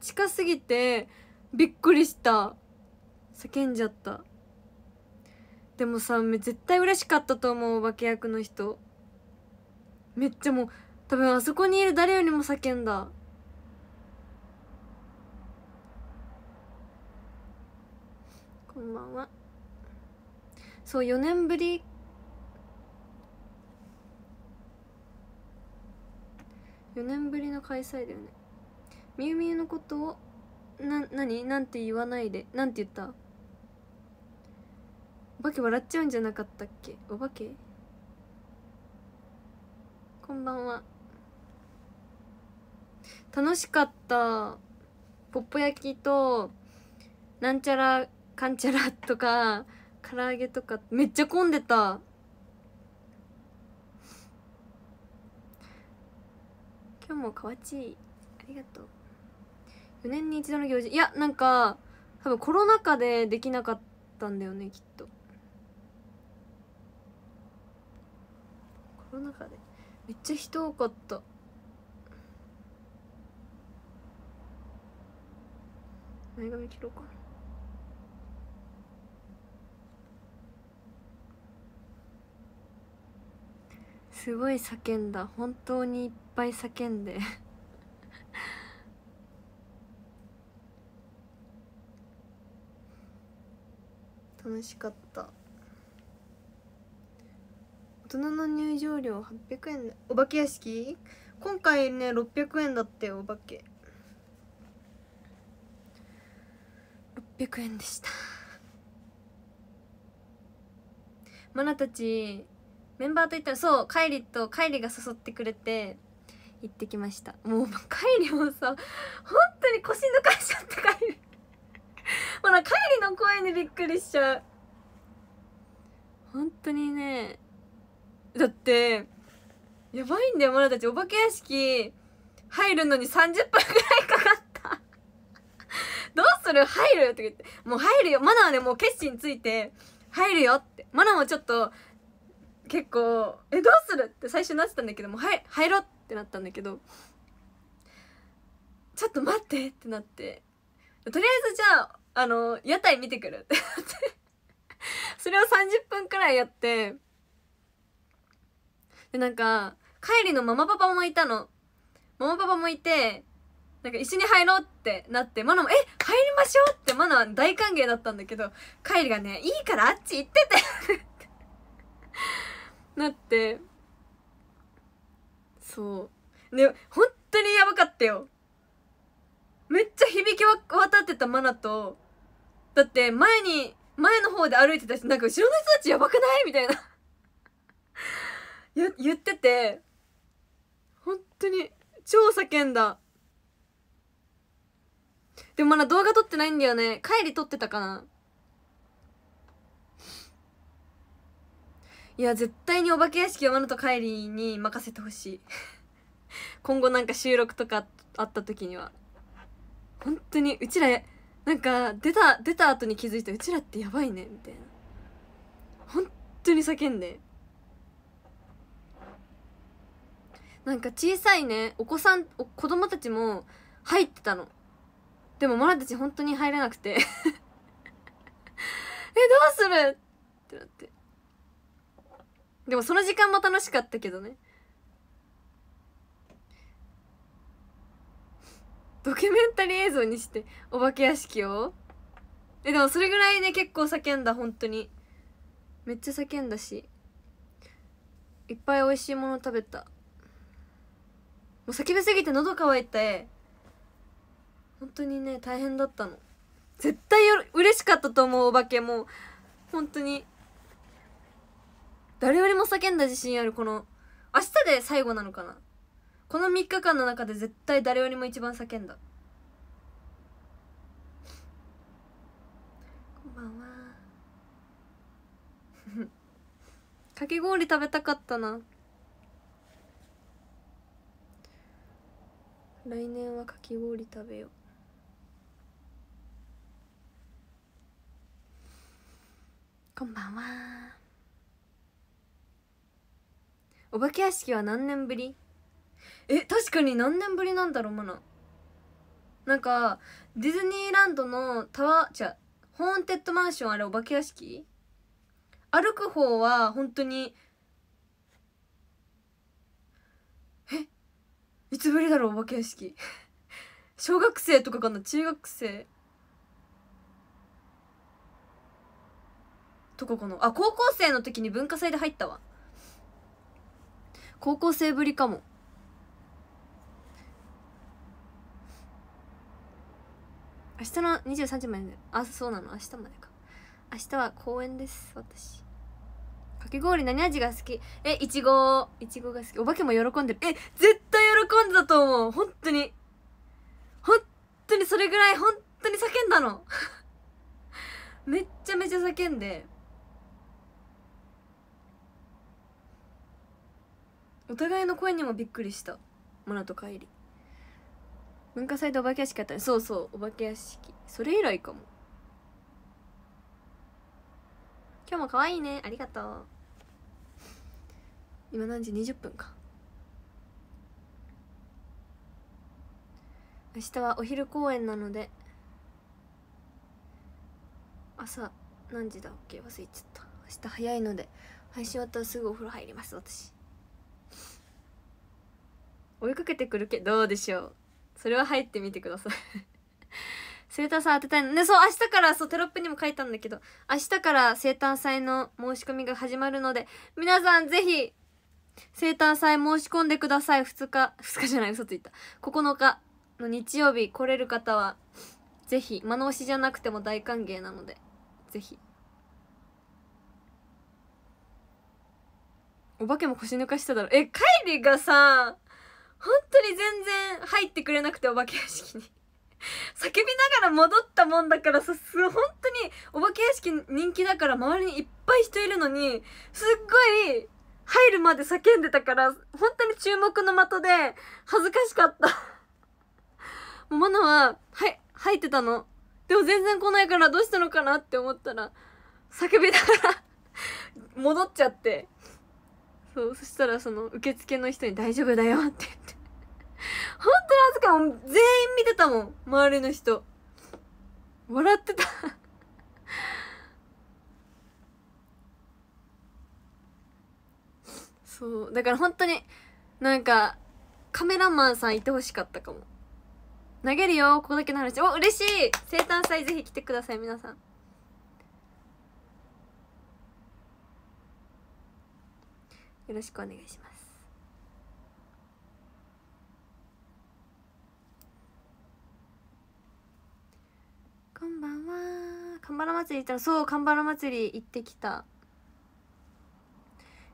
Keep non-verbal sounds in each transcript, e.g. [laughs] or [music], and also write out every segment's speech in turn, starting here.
近すぎてびっくりした叫んじゃったでもさ絶対嬉しかったと思う化け役の人めっちゃもう多分あそこにいる誰よりも叫んだこんばんはそう4年ぶり4年ぶりの開催だよねみゆみゆのことをな何なんて言わないでなんて言ったお化け笑っちゃうんじゃなかったっけお化けこんばんは楽しかったポッポ焼きとなんちゃらかんちゃらとか唐揚げとかめっちゃ混んでた今日もかわちいありがとう4年に一度の行事いやなんか多分コロナ禍でできなかったんだよねきっとコロナ禍でめっちゃ人多かった前髪切ろうかすごい叫んだ本当にいっぱい叫んで楽しかった大人の入場料800円お化け屋敷今回ね600円だってお化け600円でしたマナたちメンバーといったらそうカイリとカイリが誘ってくれて行ってきましたもうカイリもさ本当に腰抜かしちゃってカイリほ [laughs] ら帰りの声にびっくりしちゃう本当にねだってやばいんだよマナたちお化け屋敷入るのに30分ぐらいかかった [laughs] どうする入るよって言ってもう入るよマナはねもう決心ついて入るよってマナもちょっと結構「えどうする?」って最初なってたんだけどもう入入ろうってなったんだけどちょっと待ってってなってとりあえずじゃああの屋台見てくるって [laughs] それを30分くらいやってでなんか帰りのママパパもいたのママパパもいてなんか一緒に入ろうってなってマナも「え入りましょう!」ってマナは大歓迎だったんだけど帰りがね「いいからあっち行ってて」[laughs] なってそうね本当にやばかったよめっちゃ響き渡ってたマナとだって前に前の方で歩いてた人なんか後ろの人たちやばくないみたいな言ってて本当に超叫んだでもまだ動画撮ってないんだよね帰り撮ってたかないや絶対にお化け屋敷山と帰りに任せてほしい今後なんか収録とかあった時には本当にうちらなんか出た出た後に気づいたうちらってやばいねみたいな本当に叫んでなんか小さいねお子さん子供たちも入ってたのでもマラたち本当に入らなくて [laughs] えどうするってなってでもその時間も楽しかったけどねドキュメンタリー映像にしてお化け屋敷をえでもそれぐらいね結構叫んだ本当にめっちゃ叫んだしいっぱい美味しいもの食べたもう叫びすぎて喉乾いて本当にね大変だったの絶対よ嬉しかったと思うお化けも本当に誰よりも叫んだ自信あるこの明日で最後なのかなこの3日間の中で絶対誰よりも一番叫んだこんばんは [laughs] かき氷食べたかったな来年はかき氷食べようこんばんはお化け屋敷は何年ぶりえ確かに何年ぶりなんだろうマナなんかディズニーランドのタワーじゃホーンテッドマンションあれお化け屋敷歩く方は本当にえいつぶりだろうお化け屋敷小学生とかかな中学生とかかなあ高校生の時に文化祭で入ったわ高校生ぶりかも明日の23時まであそうなの明日までか明日は公園です私かき氷何味が好きえいちごいちごが好きお化けも喜んでるえ絶対喜んでたと思う本当に本当にそれぐらい本当に叫んだの [laughs] めっちゃめちゃ叫んでお互いの声にもびっくりしたモナと帰り」文化祭でお化け屋敷あったねそうそうお化け屋敷それ以来かも今日も可愛いねありがとう今何時20分か明日はお昼公演なので朝何時だっけ忘れちゃった明日早いので配信終わったらすぐお風呂入ります私追いかけてくるけどどうでしょうそれは入ってみてください [laughs] 生誕祭当てたいのねそう明日からそうテロップにも書いたんだけど明日から生誕祭の申し込みが始まるので皆さんぜひ生誕祭申し込んでください2日2日じゃない嘘ついた9日の日曜日来れる方はぜひ間の推しじゃなくても大歓迎なのでぜひお化けも腰抜かしただろえ帰りがさ本当に全然入ってくれなくてお化け屋敷に [laughs] 叫びながら戻ったもんだからさす本当にお化け屋敷人気だから周りにいっぱい人いるのにすっごい入るまで叫んでたから本当に注目の的で恥ずかしかった [laughs] もうマナははい入ってたのでも全然来ないからどうしたのかなって思ったら叫びながら [laughs] 戻っちゃってそうそしたらその受付の人に「大丈夫だよ」って言って本当に恥ずかしい全員見てたもん周りの人笑ってたそうだから本当になんかカメラマンさんいてほしかったかも投げるよここだけの話お嬉しい生誕祭ぜひ来てください皆さんよろしくお願いしますこんばんはかんばら祭り行ったらそうかんばら祭り行ってきた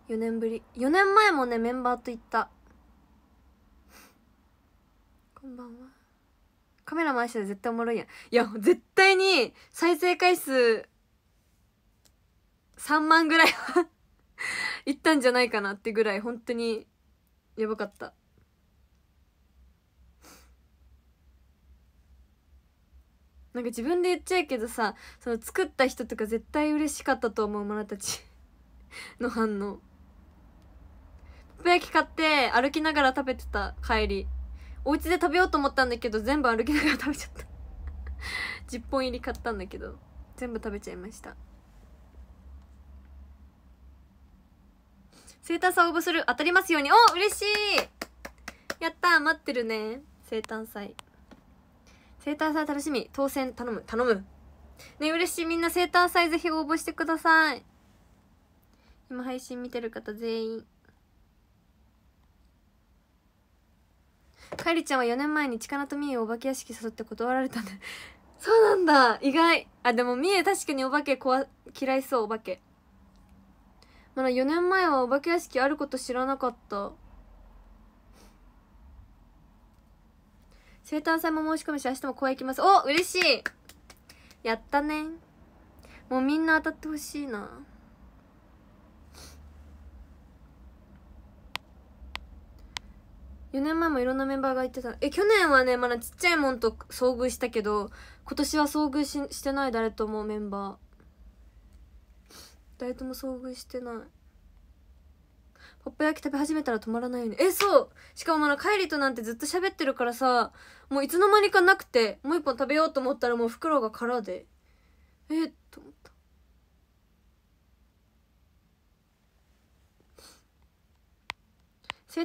4年ぶり4年前もねメンバーと行ったこんばんはカメラ回したら絶対おもろいやんいや絶対に再生回数3万ぐらいは [laughs] 行ったんじゃないかなってぐらい本当にやばかったなんか自分で言っちゃうけどさその作った人とか絶対嬉しかったと思うものたち [laughs] の反応ポッ焼き買って歩きながら食べてた帰りお家で食べようと思ったんだけど全部歩きながら食べちゃった10 [laughs] 本入り買ったんだけど全部食べちゃいました生誕祭応募する当たりますようにお嬉しいやった待ってるね生誕祭生誕祭楽しみ当選頼む頼むね嬉しいみんな生誕祭ぜひ応募してください今配信見てる方全員かえりちゃんは4年前に力とみえをお化け屋敷誘って断られたんだそうなんだ意外あでもみえ確かにお化け怖嫌いそうお化けまだ4年前はお化け屋敷あること知らなかった生誕祭も申し込みし明日も公園行きますお嬉しいやったねもうみんな当たってほしいな4年前もいろんなメンバーが行ってたえ去年はねまだちっちゃいもんと遭遇したけど今年は遭遇ししてない誰ともメンバー誰とも遭遇してないポップ焼き食べ始めたら止まらないよねえそうしかもまだ帰りとなんてずっと喋ってるからさもういつの間にかなくてもう一本食べようと思ったらもう袋が空でえっと思った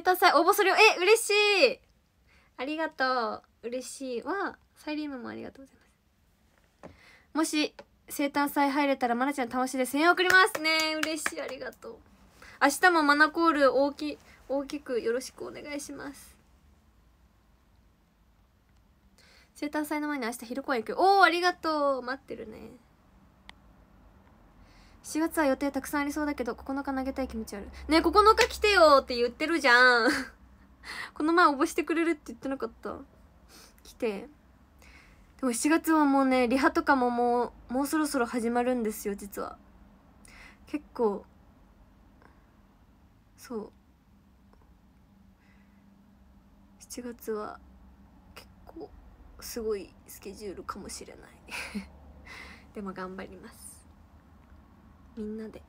ター祭応募するよえ嬉しいありがとう嬉しいわサイリウムもありがとうございますもし生誕祭入れたらまなちゃん楽しいで1 0送りますね嬉しいありがとう明日もマナコール大き大きくよろしくお願いします生誕祭の前に明日昼公演行くおおありがとう待ってるね4月は予定たくさんありそうだけど9日投げたい気持ちあるねえ9日来てよって言ってるじゃん [laughs] この前応募してくれるって言ってなかった来てでも7月はもうねリハとかももうもうそろそろ始まるんですよ実は結構そう7月は結構すごいスケジュールかもしれない [laughs] でも頑張りますみんなで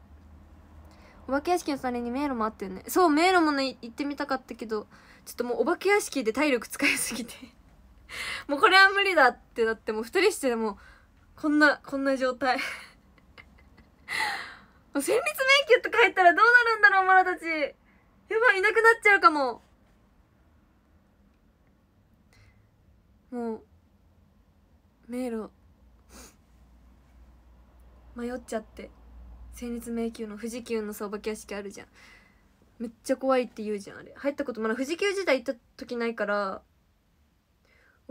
お化け屋敷の隣に迷路もあったよねそう迷路もね行ってみたかったけどちょっともうお化け屋敷で体力使いすぎて [laughs] もうこれは無理だってなってもう2人してでもこんなこんな状態 [laughs] もう戦慄迷宮って書いたらどうなるんだろうマラたちやばいいなくなっちゃうかももう迷路迷っちゃって戦慄迷宮の富士急のさお化け屋敷あるじゃんめっちゃ怖いって言うじゃんあれ入ったことまだ富士急時代行った時ないから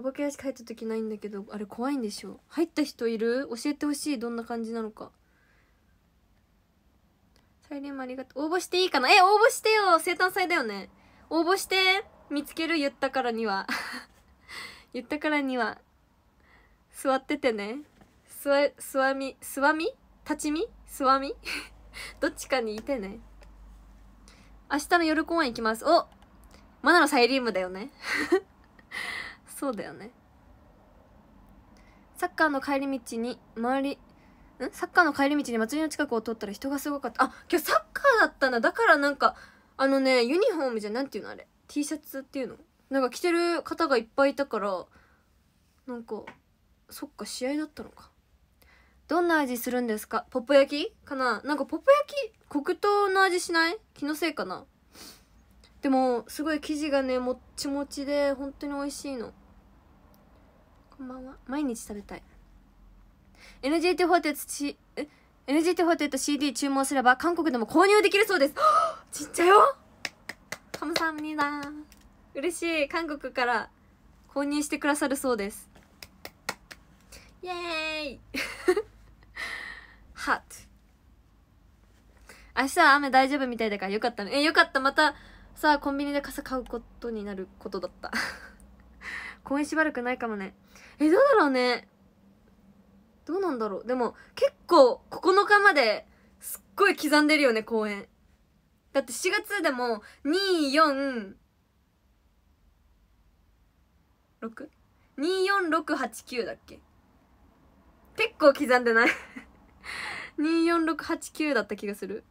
お化け屋敷入った時ないんだけどあれ怖いんでしょ入った人いる教えてほしいどんな感じなのかサイリウムありがとう応募していいかなえ応募してよ生誕祭だよね応募して見つける言ったからには [laughs] 言ったからには座っててね座わすわみすみ立ち見すわみ [laughs] どっちかにいてね明日の夜公演行きますおマナのサイリウムだよねそうだよねサッカーの帰り道に周りんサッカーの帰り道に祭りの近くを通ったら人がすごかったあ今日サッカーだったんだだからなんかあのねユニフォームじゃなんていうのあれ T シャツっていうのなんか着てる方がいっぱいいたからなんかそっか試合だったのかどんな味するんですかポップ焼きかななんかポップ焼き黒糖の味しない気のせいかなでもすごい生地がねもっちもちで本当に美味しいのこんばんは毎日食べたい n g t 4 8え n g t ルと CD 注文すれば韓国でも購入できるそうです [gasps] ちっちゃよカムサムニだ嬉しい韓国から購入してくださるそうですイエーイ [laughs] ハート明日は雨大丈夫みたいだからよかったねえよかったまたさあコンビニで傘買うことになることだった公演しばらくないかもねえどうだろうねどうなんだろうでも結構9日まですっごい刻んでるよね公演だって4月でも246468だっけ結構刻んでない24689だった気がする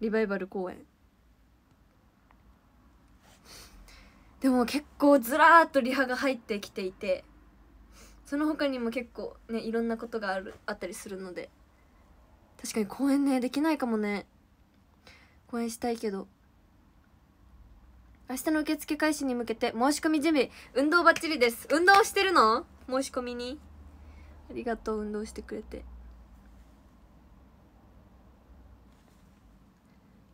リバイバル公演でも結構ずらーっとリハが入ってきていてその他にも結構ねいろんなことがあるあったりするので確かに公演ねできないかもね公演したいけど明日の受付開始に向けて申し込み準備運動ばっちりです運動してるの申し込みにありがとう運動してくれて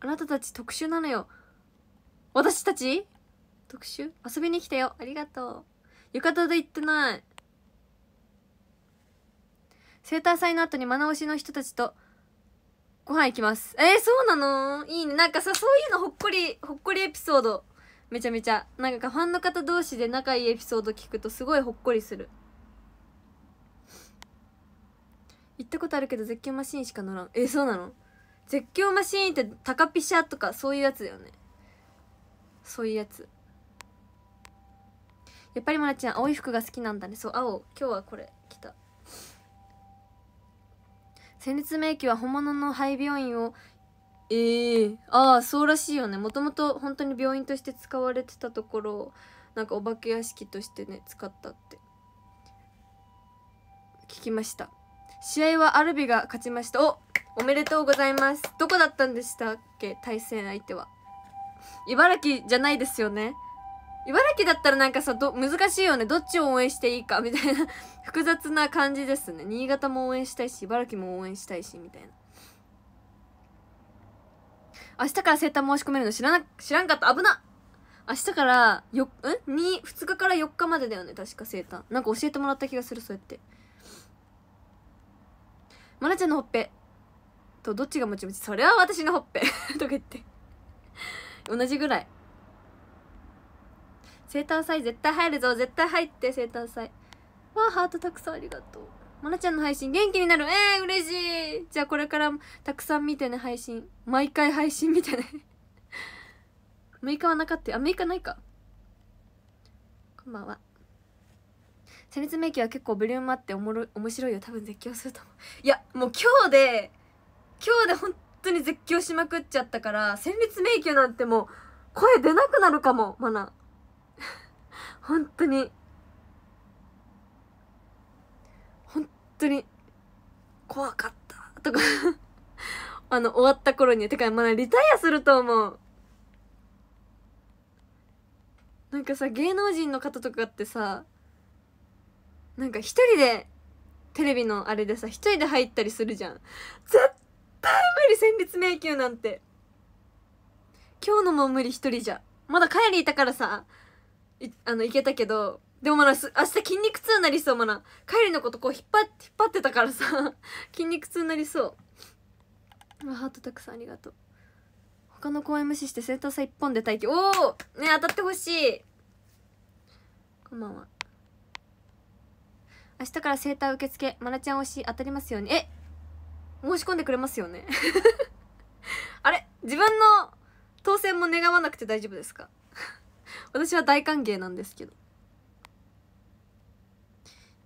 あなたたち特殊なのよ私たち特集遊びに来たよありがとう浴衣で行ってない生誕祭の後に学推しの人たちとご飯行きますえー、そうなのいいねなんかさそういうのほっこりほっこりエピソードめちゃめちゃなんかファンの方同士で仲いいエピソード聞くとすごいほっこりする行ったことあるけど絶叫マシーンしか乗らんえそうなの絶叫マシーンってタカピシャとかそういうやつだよねそういうやつやっぱりまなちゃん青い服が好きなんだねそう青今日はこれ着た戦慄迷宮は本物の廃病院をええー、ああそうらしいよねもともと本当に病院として使われてたところをなんかお化け屋敷としてね使ったって聞きました試合はアルビが勝ちましたおおめでとうございますどこだったんでしたっけ対戦相手は茨城じゃないですよね茨城だったらなんかさど難しいよねどっちを応援していいかみたいな [laughs] 複雑な感じですね新潟も応援したいし茨城も応援したいしみたいな明日から生誕申し込めるの知らな知らんかった危な明日からよん 2, 2日から4日までだよね確か生誕なんか教えてもらった気がするそうやってまなちゃんのほっぺとどっちがもちもちそれは私のほっぺ [laughs] とか言って同じぐらい生誕祭絶対入るぞ絶対入って生誕祭わあハートたくさんありがとうまなちゃんの配信元気になるえー、嬉しいじゃあこれからたくさん見てね配信毎回配信見てね6 [laughs] 日はなかったよあ6日ないかこんばんは戦ミ迷宮は結構ボリュームあっておもろ面白いよ多分絶叫すると思ういやもう今日で今日で本当に絶叫しまくっちゃったから戦慄迷宮なんてもう声出なくなるかもマナ、ま本当に本当に怖かったとか [laughs] あの終わった頃にてかまだリタイアすると思うなんかさ芸能人の方とかってさなんか一人でテレビのあれでさ一人で入ったりするじゃん絶対無理戦慄迷宮なんて今日のも無理一人じゃまだ帰りいたからさあの行けたけどでもまだ明日筋肉痛になりそうまだ帰りのことこう引っ張って引っ張ってたからさ [laughs] 筋肉痛になりそうハートたくさんありがとう他の公演無視して生徒さん一本で待機おおね当たってほしいこんばんは明日から生ー受付まなちゃん推し当たりますようにえ申し込んでくれますよね [laughs] あれ自分の当選も願わなくて大丈夫ですか [laughs] 私は大歓迎なんですけど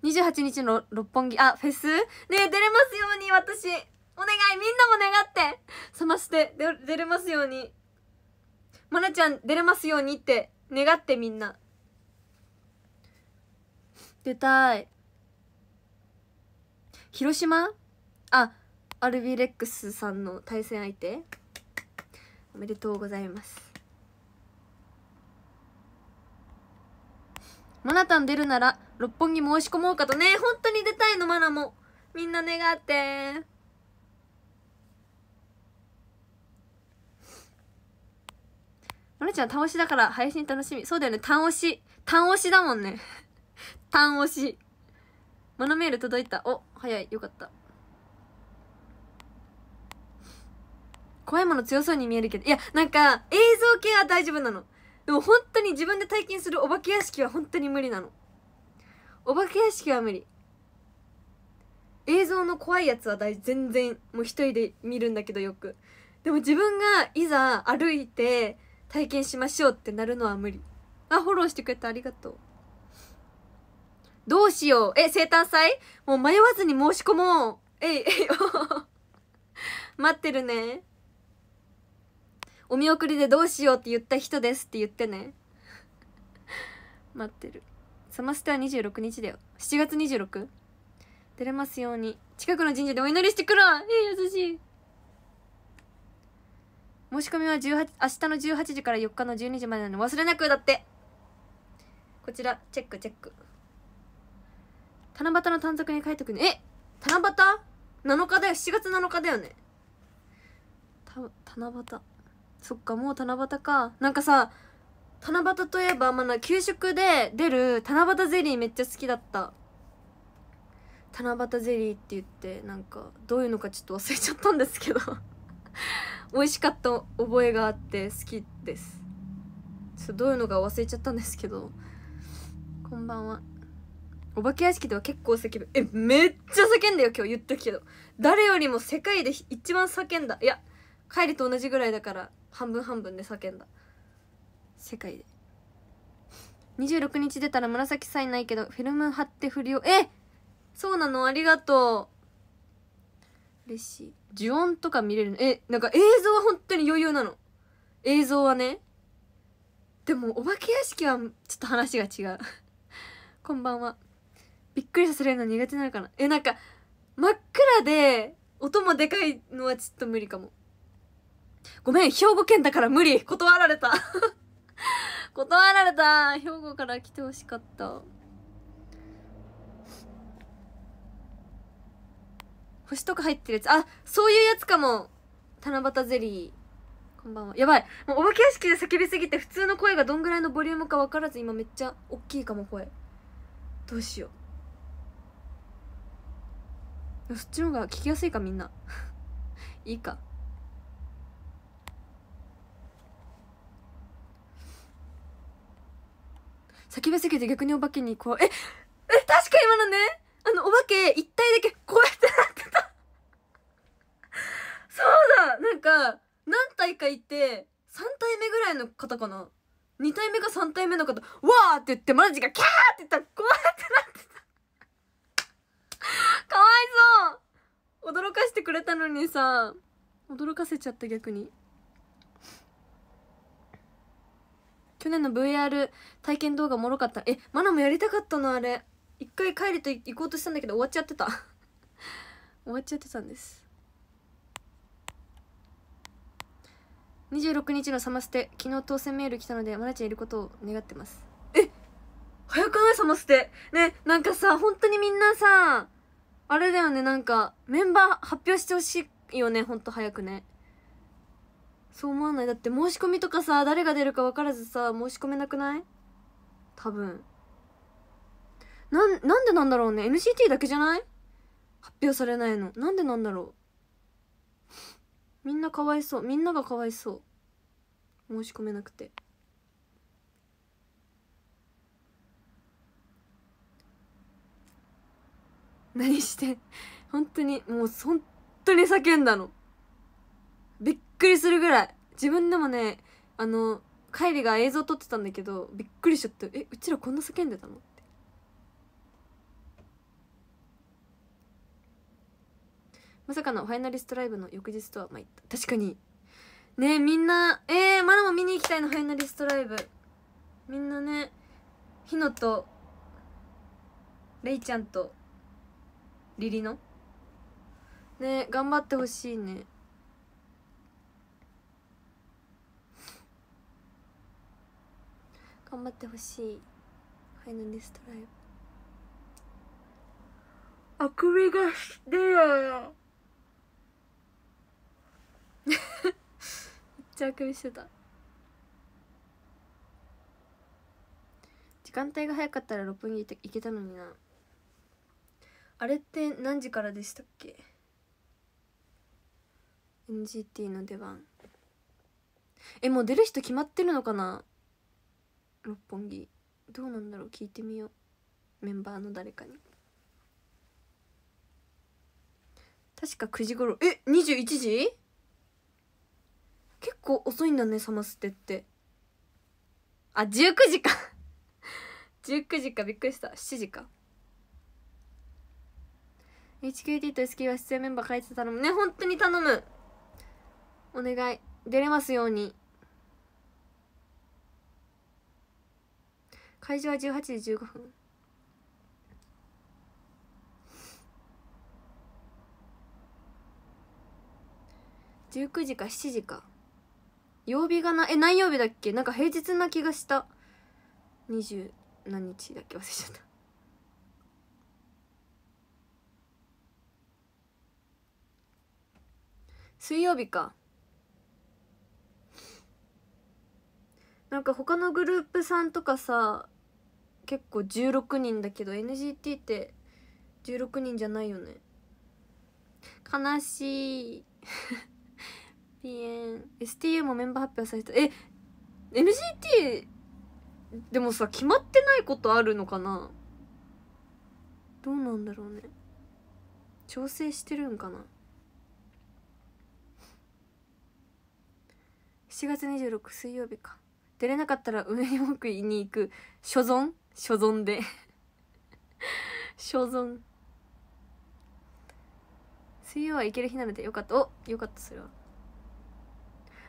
28日の六本木あフェスねえ出れますように私お願いみんなも願って冷まして出れますようにまなちゃん出れますようにって願ってみんな出たい広島あアルビレックスさんの対戦相手おめでとうございますマナタン出るなら六本木申し込もうかとね本当に出たいのマナもみんな願ってマナちゃん単押しだから配信楽しみそうだよね単押し単押しだもんね単押しマナメール届いたお早いよかった怖いもの強そうに見えるけどいやなんか映像系は大丈夫なのでも本当に自分で体験するお化け屋敷は本当に無理なのお化け屋敷は無理映像の怖いやつは全然もう一人で見るんだけどよくでも自分がいざ歩いて体験しましょうってなるのは無理あフォローしてくれてありがとうどうしようえ生誕祭もう迷わずに申し込もうえいえい [laughs] 待ってるねお見送りでどうしようって言った人ですって言ってね待ってるサマステは26日だよ7月 26? 出れますように近くの神社でお祈りしてくるわええ、優しい申し込みは18明日の18時から4日の12時までなの忘れなくだってこちらチェックチェック七夕の短冊に書いとくねえ七夕 ?7 日だよ7月7日だよねた七夕そっかもう七夕かなんかさ七夕といえば、まあ、給食で出る七夕ゼリーめっちゃ好きだった七夕ゼリーって言ってなんかどういうのかちょっと忘れちゃったんですけど [laughs] 美味しかった覚えがあって好きですちょっとどういうのか忘れちゃったんですけどこんばんはお化け屋敷では結構叫ぶえめっちゃ叫んだよ今日言ったけど誰よりも世界で一番叫んだいや帰りと同じぐらいだから半分半分で叫んだ世界で26日出たら紫さえないけどフィルム貼って振りをえそうなのありがとう嬉しい呪音とか見れるのえなんか映像は本当に余裕なの映像はねでもお化け屋敷はちょっと話が違う [laughs] こんばんはびっくりさせるの苦手なのかなえなんか真っ暗で音もでかいのはちょっと無理かもごめん、兵庫県だから無理断られた [laughs] 断られた兵庫から来てほしかった。星とか入ってるやつ。あ、そういうやつかも七夕ゼリー。こんばんは。やばいもうお化け屋敷で叫びすぎて普通の声がどんぐらいのボリュームか分からず今めっちゃ大きいかも声。どうしよう。そっちの方が聞きやすいかみんな。[laughs] いいか。叫びすぎて逆にお化けにこうえ [laughs] え確か今のねあのお化け一体だけこうやってなってた [laughs] そうだなんか何体かいて3体目ぐらいの方かな2体目か3体目の方わーって言ってマジがキャーって言ったらこうやってなってた [laughs] かわいそう驚かしてくれたのにさ驚かせちゃった逆に。去年の VR 体験動画もろかったえマナもやりたかったのあれ一回帰りと行こうとしたんだけど終わっちゃってた [laughs] 終わっちゃってたんです26日のサマステ昨日当選メール来たのでマナちゃんいることを願ってますえ早くないサマステねなんかさ本当にみんなさあれだよねなんかメンバー発表してほしいよねほんと早くねそう思わないだって申し込みとかさ誰が出るか分からずさ申し込めなくない多分なんなんでなんだろうね NCT だけじゃない発表されないのなんでなんだろうみんなかわいそうみんながかわいそう申し込めなくて何して [laughs] 本当にもう本当に叫んだのくりするぐらい自分でもねあのカりリが映像撮ってたんだけどびっくりしちゃってえうちらこんな叫んでたのってまさかのファイナリストライブの翌日とはまいった確かにねえみんなえー、マロも見に行きたいのファイナリストライブみんなねひのとレイちゃんとリリのね頑張ってほしいね頑張ってほしいファイナリストライブあくびがやるめっちゃあくびしてた時間帯が早かったら六本木行けたのになあれって何時からでしたっけ NGT の出番えもう出る人決まってるのかな六本木どうなんだろう聞いてみようメンバーの誰かに確か9時頃え二21時結構遅いんだねサマステってあ19時か19 [laughs] 時かびっくりした7時か HQT と SK は出演メンバー書いて頼むね本当に頼むお願い出れますように会場は18時15分19時か7時か曜日がなえ何曜日だっけなんか平日な気がした20何日だっけ忘れちゃった水曜日かなんか他のグループさんとかさ結構16人だけど NGT って16人じゃないよね悲しい [laughs] ピエン STU もメンバー発表されたえ NGT でもさ決まってないことあるのかなどうなんだろうね調整してるんかな7月26水曜日か出れなかったら上に文句に行く所存所存で所存水曜は行ける日なのでよかったおよかったそれは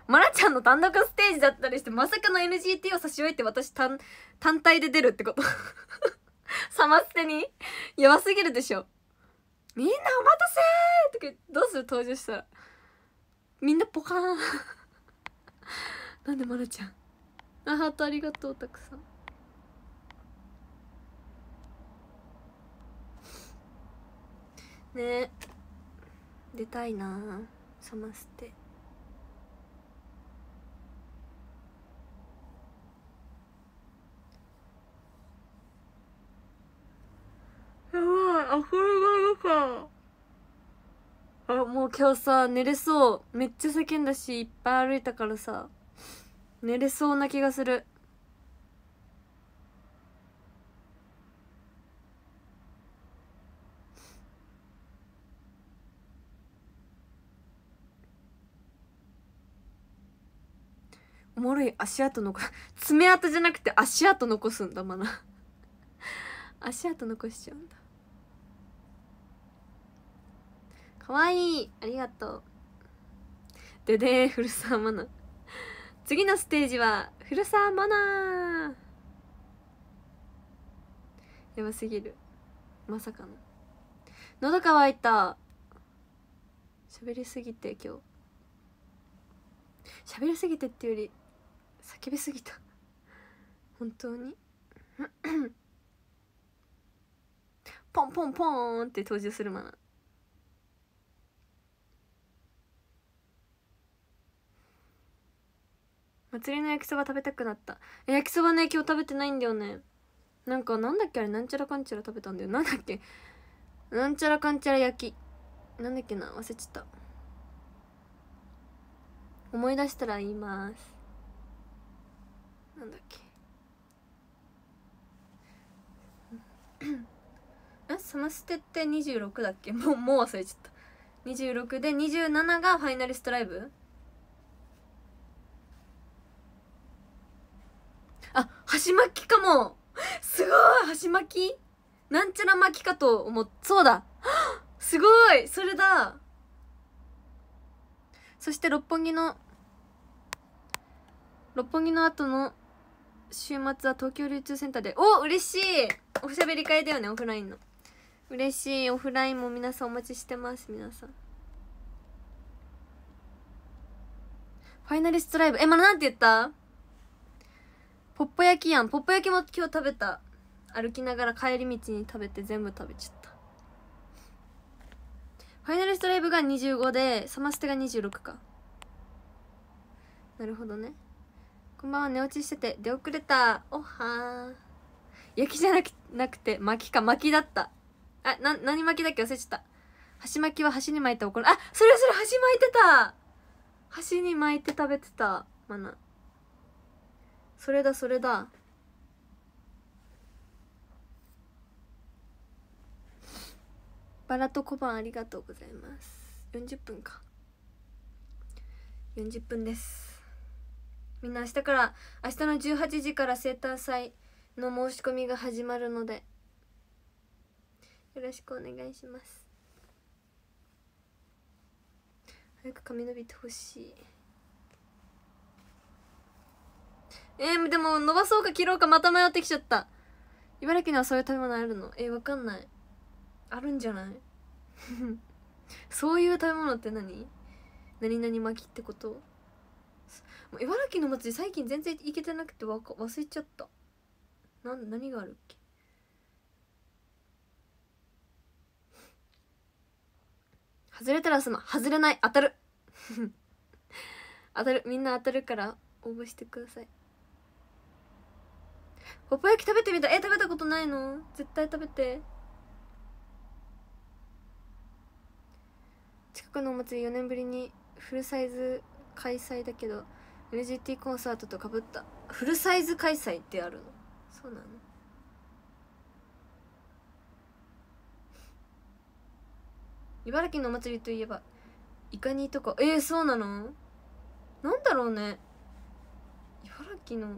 マラちゃんの単独ステージだったりしてまさかの NGT を差し置いて私単単体で出るってこと [laughs] サマステにやばすぎるでしょみんなお待たせーとかどうする登場したらみんなポカーン [laughs] なんでマラちゃんあハートありがとうたくさんね出たいなサマステやばいあこれがいるかあもう今日さ寝れそうめっちゃ叫んだしいっぱい歩いたからさ寝れそうな気がするおもろい足跡残 [laughs] 爪痕じゃなくて足跡残すんだマナ [laughs] 足跡残しちゃうんだかわいいありがとうでで古澤マナ次のステージは古澤マナやばすぎるまさかの喉乾いた喋りすぎて今日喋りすぎてっていうより叫びすぎた本当に [coughs] ポンポンポーンって登場するマナ祭りの焼きそば食べたくなった焼きそばね今日食べてないんだよねなんかなんだっけあれなんちゃらかんちゃら食べたんだよなんだっけなんちゃらかんちゃら焼きなんだっけな忘れちゃった思い出したら言いますなんだっけえサマステって26だっけもうもう忘れちゃった26で27がファイナリストライブあ箸巻きかもすごい箸巻きなんちゃら巻きかと思っそうだすごいそれだそして六本木の六本木の後の週末は東京流通センターでお嬉しいおしゃべり会だよねオフラインの嬉しいオフラインも皆さんお待ちしてます皆さんファイナリストライブえまだなんて言ったポッポ焼きやんポッポ焼きも今日食べた歩きながら帰り道に食べて全部食べちゃったファイナリストライブが25でサマステが26かなるほどねこんばんは寝落ちしてて出遅れたおは焼きじゃなくなくて巻きか巻きだったあな何巻きだっけ忘れちゃった箸巻きは箸に巻いて怒るあそれそれ箸巻いてた箸に巻いて食べてたマナそれだそれだバラと小判ありがとうございます40分か40分ですみんな明日から明日の18時から生誕祭の申し込みが始まるのでよろしくお願いします早く髪伸びてほしいえー、でも伸ばそうか切ろうかまた迷ってきちゃった茨城にはそういう食べ物あるのえー、わかんないあるんじゃない [laughs] そういう食べ物って何何々巻きってこと茨城の祭り最近全然行けてなくてわか忘れちゃったな何があるっけ外れたらすま外れない当たる [laughs] 当たるみんな当たるから応募してくださいポポ焼き食べてみたえ食べたことないの絶対食べて近くのお祭り4年ぶりにフルサイズ開催だけど LGT コンサートとかぶったフルサイズ開催ってあるのそうなの茨城のお祭りといえばイカニとかえー、そうなのなんだろうね茨城の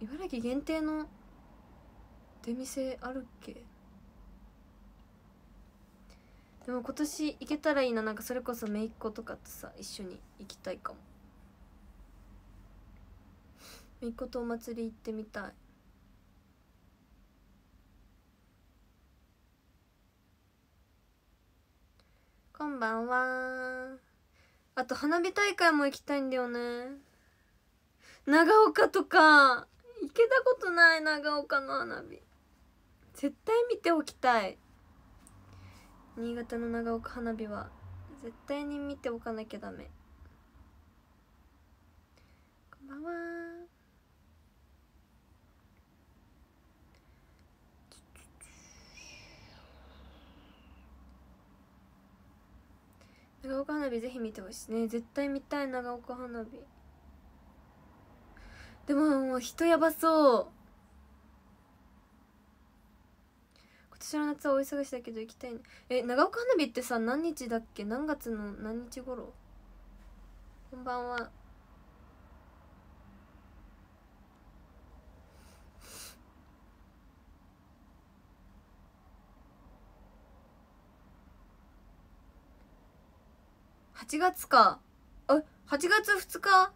茨城限定の出店あるっけでも今年行けたらいいななんかそれこそ姪っ子とかとさ一緒に行きたいかもみことお祭り行ってみたいこんばんはあと花火大会も行きたいんだよね長岡とか行けたことない長岡の花火絶対見ておきたい新潟の長岡花火は絶対に見ておかなきゃダメこんばんは長岡花火ぜひ見てほしいね絶対見たい長岡花火でももう人やばそう今年の夏はお忙しだけど行きたいねえ長岡花火ってさ何日だっけ何月の何日頃こんばんは8月かあ8月2日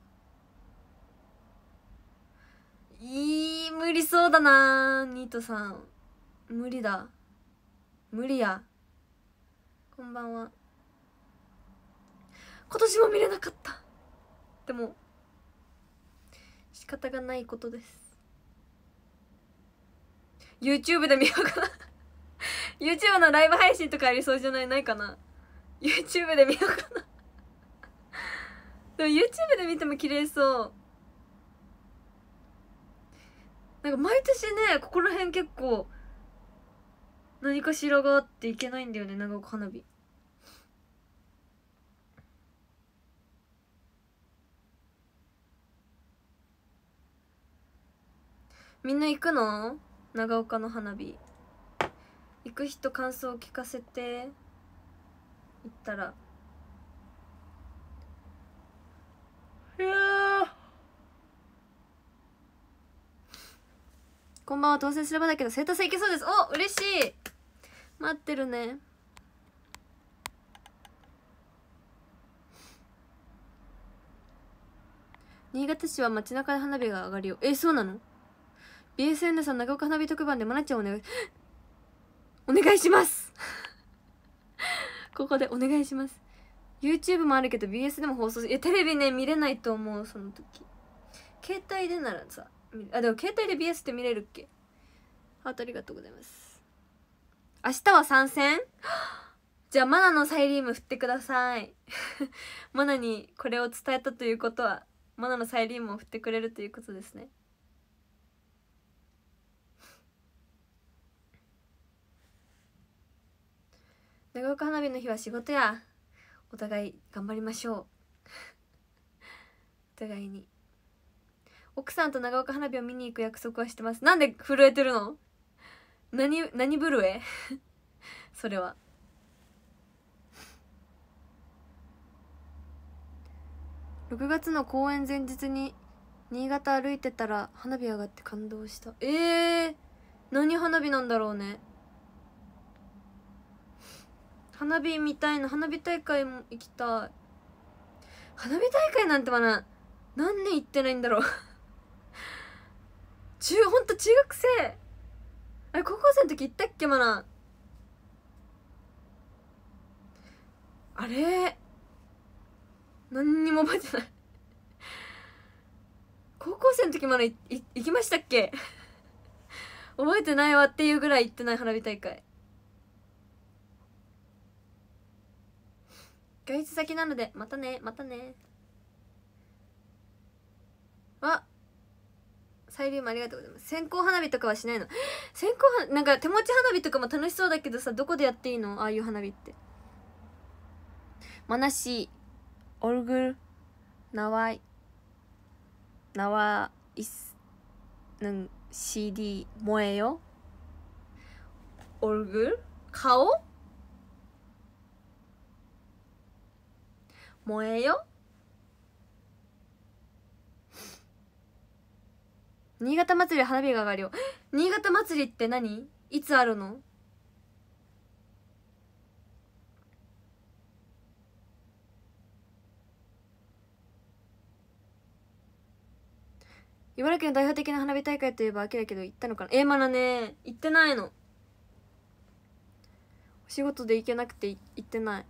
いい無理そうだなニートさん無理だ無理やこんばんは今年も見れなかったでも仕方がないことです YouTube で見ようかな YouTube のライブ配信とかありそうじゃないないかな YouTube で見ようかなでも YouTube で見ても綺麗そうなんか毎年ねここら辺結構何かしらがあっていけないんだよね長岡花火みんな行くの長岡の花火行く人感想を聞かせて行ったらいやこんばんは当選すればだけど生徒生いけそうですお嬉しい待ってるね新潟市は街中で花火が上がるよえそうなの BSN さん長岡花火特番でまなちゃんお願い [gasps] お願いします [laughs] ここでお願いします YouTube もあるけど BS でも放送いやテレビね見れないと思うその時携帯でならさあでも携帯で BS って見れるっけハートありがとうございます明日は参戦 [gasps] じゃあマナのサイリウム振ってください [laughs] マナにこれを伝えたということはマナのサイリウムを振ってくれるということですね長岡花火の日は仕事やお互い頑張りましょう [laughs] お互いに奥さんと長岡花火を見に行く約束はしてますなんで震えてるの何何震え [laughs] それは6月の公演前日に新潟歩いてたら花火上がって感動したえー、何花火なんだろうね花火みたいな花火大会も行きたい花火大会なんてまだ何年行ってないんだろう [laughs] 中ほんと中学生あれ高校生の時行ったっけまだあれ何にも覚えてない [laughs] 高校生の時まだ行きましたっけ [laughs] 覚えてないわっていうぐらい行ってない花火大会外出先なのでまたねまたねわサイリウムありがとうございます線香花火とかはしないの [gasps] 線香花なんか手持ち花火とかも楽しそうだけどさどこでやっていいのああいう花火ってマナシオルグルナワイナワイスヌん CD 萌えよオルグル顔燃えよ新潟祭り花火が上がるよ新潟祭りって何いつあるの茨城の代表的な花火大会といえば秋だけど行ったのかなえまだね行ってないのお仕事で行けなくて行ってない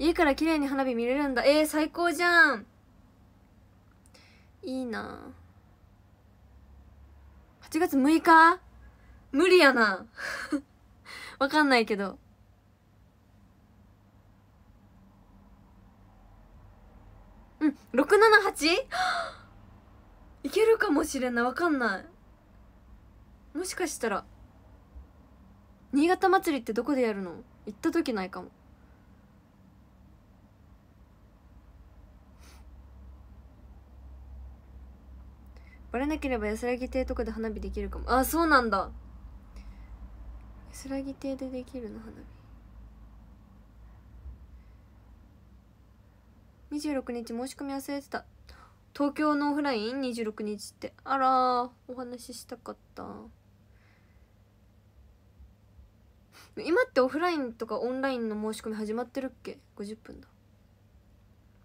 家から綺麗に花火見れるんだえー、最高じゃんいいな8月6日無理やな [laughs] わかんないけどうん 678? [gasps] いけるかもしれないわかんないもしかしたら新潟祭りってどこでやるの行った時ないかもバレなければ安らぎ亭とかで花火できるかもあそうなんだ安らぎ亭でできるの花火26日申し込み忘れてた東京のオフライン26日ってあらお話ししたかった今ってオフラインとかオンラインの申し込み始まってるっけ50分だ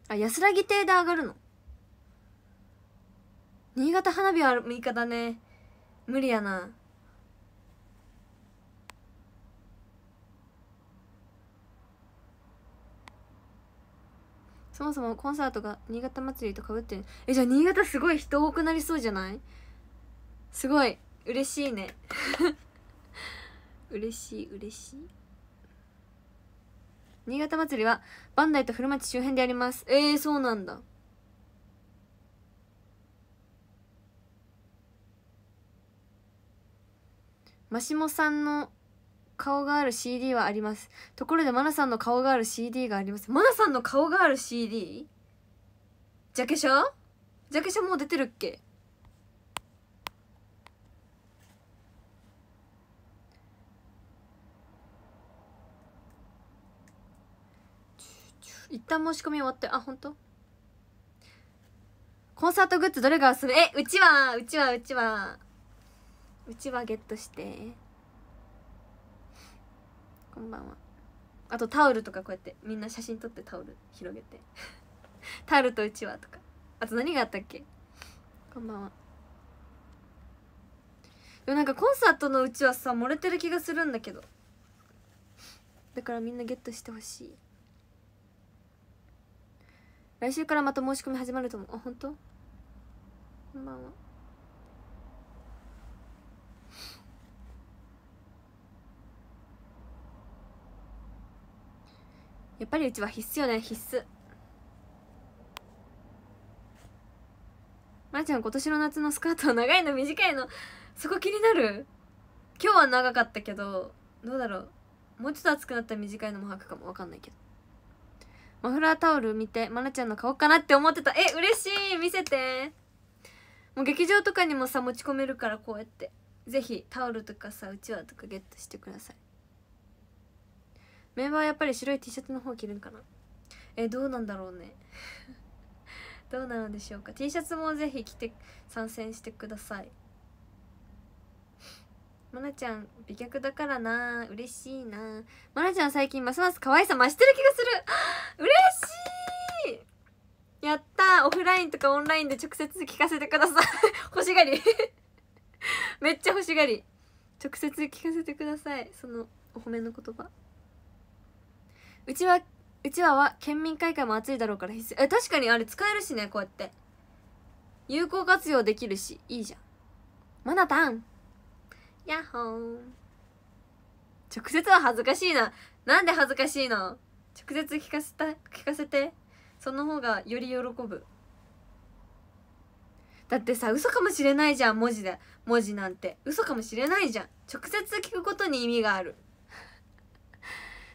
あ安らぎ亭で上がるの新潟花火は6日だね無理やなそもそもコンサートが新潟祭りとかぶってるえじゃあ新潟すごい人多くなりそうじゃないすごい嬉しいね [laughs] 嬉しい嬉しい新潟祭りはバンダイと古町周辺でありますえー、そうなんだマシモさんの顔がある CD はありますところでマナさんの顔がある CD がありますマナさんの顔がある CD? ジャケシャジャケシャもう出てるっけ一旦申し込み終わってあ本当コンサートグッズどれがおすすめえうちはうちはうちはうちはゲットしてこんばんはあとタオルとかこうやってみんな写真撮ってタオル広げて [laughs] タオルとうちわとかあと何があったっけこんばんはでもなんかコンサートのうちはさ漏れてる気がするんだけどだからみんなゲットしてほしい来週からまた申し込み始まると思うあ本当こんばんはやっぱりうちは必須よね必須まー、あ、ちゃん今年の夏のスカートは長いの短いのそこ気になる今日は長かったけどどうだろうもうちょっと暑くなったら短いのも履くかも分かんないけどマフラータオル見てまなちゃんの買おうかなって思ってたえ嬉しい見せてもう劇場とかにもさ持ち込めるからこうやってぜひタオルとかさうちわとかゲットしてくださいメンバーはやっぱり白い T シャツの方着るんかなえどうなんだろうね [laughs] どうなのでしょうか T シャツもぜひ着て参戦してくださいまなちゃん美脚だからな嬉しいなまなちゃん最近ますます可愛さ増してる気がする [gasps] 嬉しいやったオフラインとかオンラインで直接聞かせてください [laughs] 欲しがり [laughs] めっちゃ欲しがり直接聞かせてくださいそのお褒めの言葉うちはうちわは県民会館も暑いだろうから必須え確かにあれ使えるしねこうやって有効活用できるしいいじゃんマナタンヤッホー直接は恥ずかしいななんで恥ずかしいの直接聞かせた聞かせてその方がより喜ぶだってさ嘘かもしれないじゃん文字で文字なんて嘘かもしれないじゃん直接聞くことに意味がある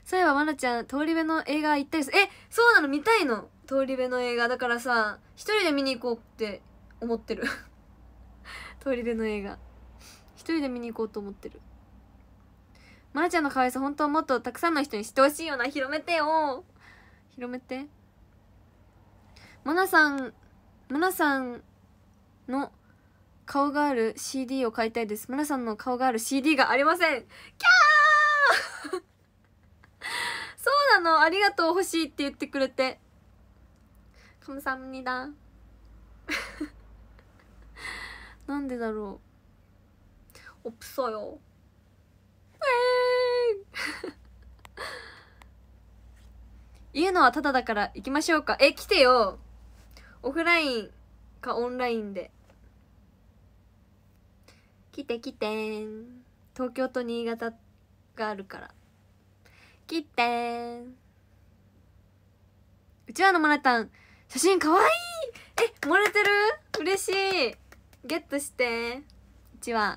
そういえばまなちゃん通り部の映画行ったりすえそうなの見たいの通り部の映画だからさ一人で見に行こうって思ってる [laughs] 通り部の映画一人で見に行こうと思ってるまなちゃんの可愛さ本当はもっとたくさんの人に知ってほしいよな広めてよ広めてまなさんまなさんの顔がある CD を買いたいですまなさんの顔がある CD がありませんキャーそうなのありがとう欲しいって言ってくれてカムサムニだ [laughs] なんでだろうおっそよえー言う [laughs] のはタダだから行きましょうかえ来てよオフラインかオンラインで来て来て東京と新潟があるから切ってうちわのもらたん写真かわいいえ漏れてる嬉しいゲットしてうちわ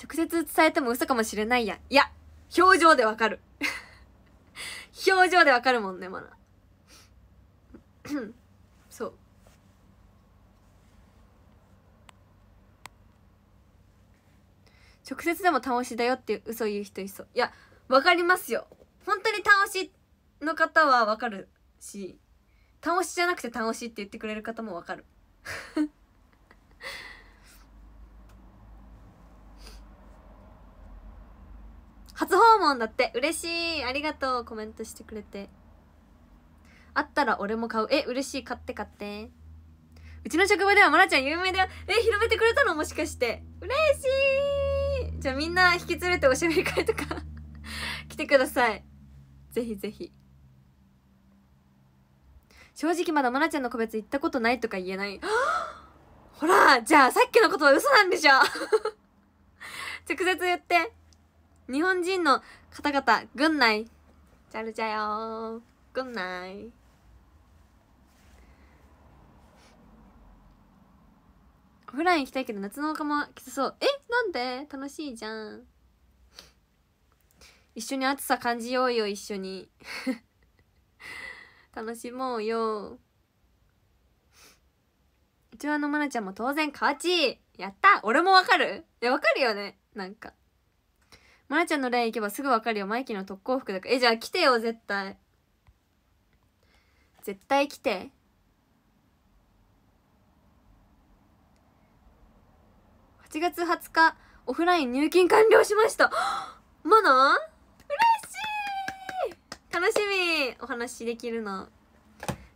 直接伝えても嘘かもしれないやいや表情でわかる [laughs] 表情でわかるもんねまだ [clears throat] そう直接でも倒しだよって嘘言う人いそういやわかりますよ本当に楽しの方はわかるし楽しじゃなくて楽しいって言ってくれる方もわかる [laughs] 初訪問だって嬉しいありがとうコメントしてくれてあったら俺も買うえ嬉しい買って買ってうちの職場ではまなちゃん有名だよえ広めてくれたのもしかして嬉しいじゃあみんな引き連れておしゃべり会とかてくださいぜひぜひ正直まだ愛菜ちゃんの個別行ったことないとか言えない [gasps] ほらじゃあさっきのことは嘘なんでしょ [laughs] 直接言って日本人の方々ぐんないチャルチャよぐんないオフライン行きたいけど夏のかもきつそうえなんで楽しいじゃん一緒に暑さ感じようよ一緒に [laughs] 楽しもうようちわのまなちゃんも当然勝ちやった俺もわかるいやわかるよねなんかまなちゃんのライン行けばすぐわかるよマイキーの特攻服だからえじゃあ来てよ絶対絶対来て8月20日オフライン入金完了しました [gasps] マナ楽しみお話できるの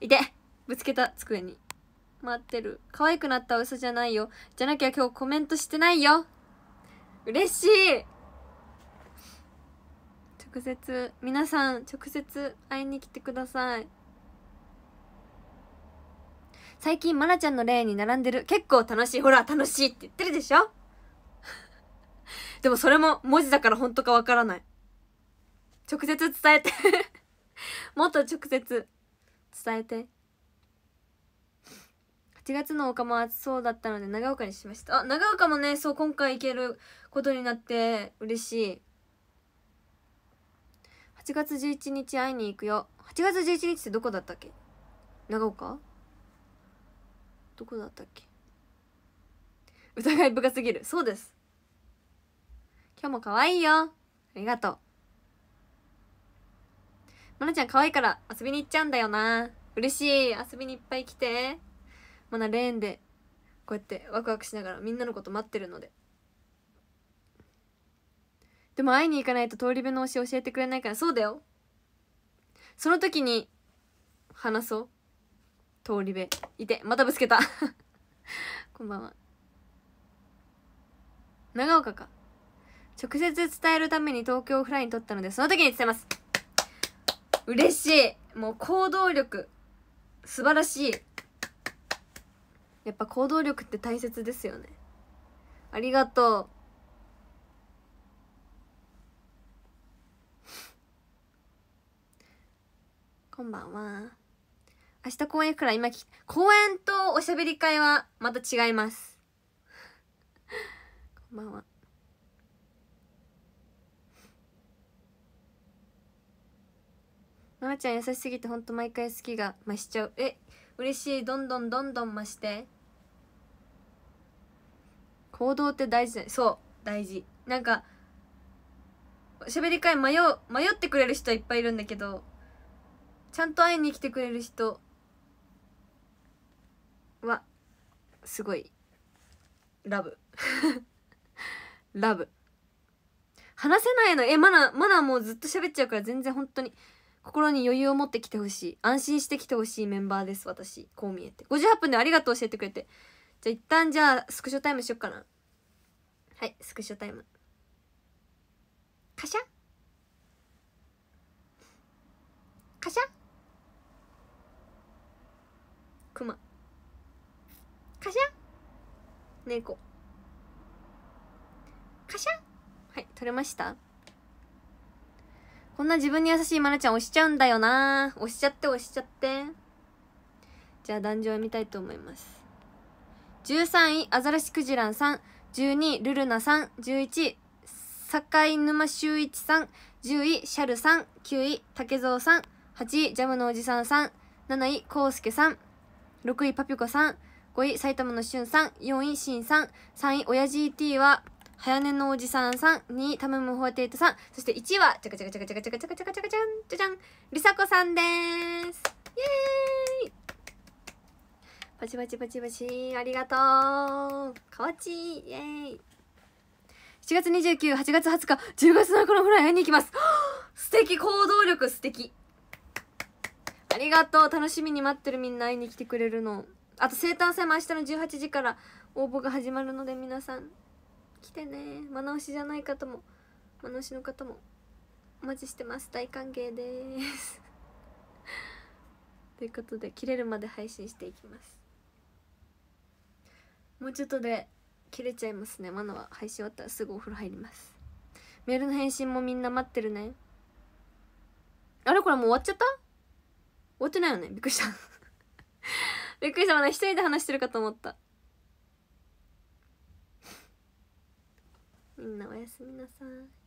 いてぶつけた机に待ってる可愛くなった嘘じゃないよじゃなきゃ今日コメントしてないよ嬉しい直接皆さん直接会いに来てください最近まなちゃんの例に並んでる結構楽しいほら楽しいって言ってるでしょ [laughs] でもそれも文字だから本当かわからない直接伝えて [laughs] もっと直接伝えて8月の丘も暑そうだったので長岡にしましたあ長岡もねそう今回行けることになって嬉しい8月11日会いに行くよ8月11日ってどこだったっけ長岡どこだったっけ疑い深すぎるそうです今日も可愛いよありがとうまなちゃん可愛いから遊びに行っちゃうんだよな。嬉しい。遊びにいっぱい来て。まなレーンで、こうやってワクワクしながらみんなのこと待ってるので。でも会いに行かないと通り部の推し教えてくれないから、そうだよ。その時に、話そう。通り部。いて、またぶつけた。[laughs] こんばんは。長岡か。直接伝えるために東京フライに撮ったので、その時に伝えます。嬉しいもう行動力素晴らしいやっぱ行動力って大切ですよねありがとうこんばんは。明日公演行くから今き、公演とおしゃべり会はまた違います。こんばんは。マなちゃん優しすぎてほんと毎回好きが増しちゃうえ嬉しいどんどんどんどん増して行動って大事だそう大事なんか喋り会迷う迷ってくれる人いっぱいいるんだけどちゃんと会いに来てくれる人はすごいラブ [laughs] ラブ話せないのえまだまだもうずっと喋っちゃうから全然本当に心に余裕を持ってきてほしい安心してきてほしいメンバーです私こう見えて58分でありがとう教えてくれてじゃあ一旦じゃあスクショタイムしよっかなはいスクショタイムカシャカシャクマカシャ猫カシャはい取れましたこんな自分に優しいまなちゃん押しちゃうんだよな押しちゃって押しちゃってじゃあ壇上見たいと思います13位アザラシクジランさん12位ルルナさん11位井沼修一さん10位シャルさん9位竹蔵さん8位ジャムのおじさんさん7位コウスケさん6位パピコさん5位埼玉のしゅんさん4位しんさん3位親父 ET は早寝のおじさんさん、2位、タムムホーテイトさん、そして1位は、ちゃかちゃかちゃかちゃかちゃかちゃかちゃかちゃかちゃん、じゃじゃん、りさこさんです。イェーイパチパチパチパチ、ありがとう。かわちイェーイ。7月29、8月20日、10月7日のフライ会いに行きます。[gasps] 素敵、行動力素敵。ありがとう。楽しみに待ってるみんな会いに来てくれるの。あと生誕祭も明日の18時から応募が始まるので皆さん来てね間直しじゃない方も間直しの方もお待ちしてます大歓迎です [laughs] ということで切れるまで配信していきますもうちょっとで切れちゃいますねマナは配信終わったらすぐお風呂入りますメールの返信もみんな待ってるねあれこれもう終わっちゃった終わってないよねびっくりした [laughs] びっくりしたまだ一人で話してるかと思ったみんなおやすみなさい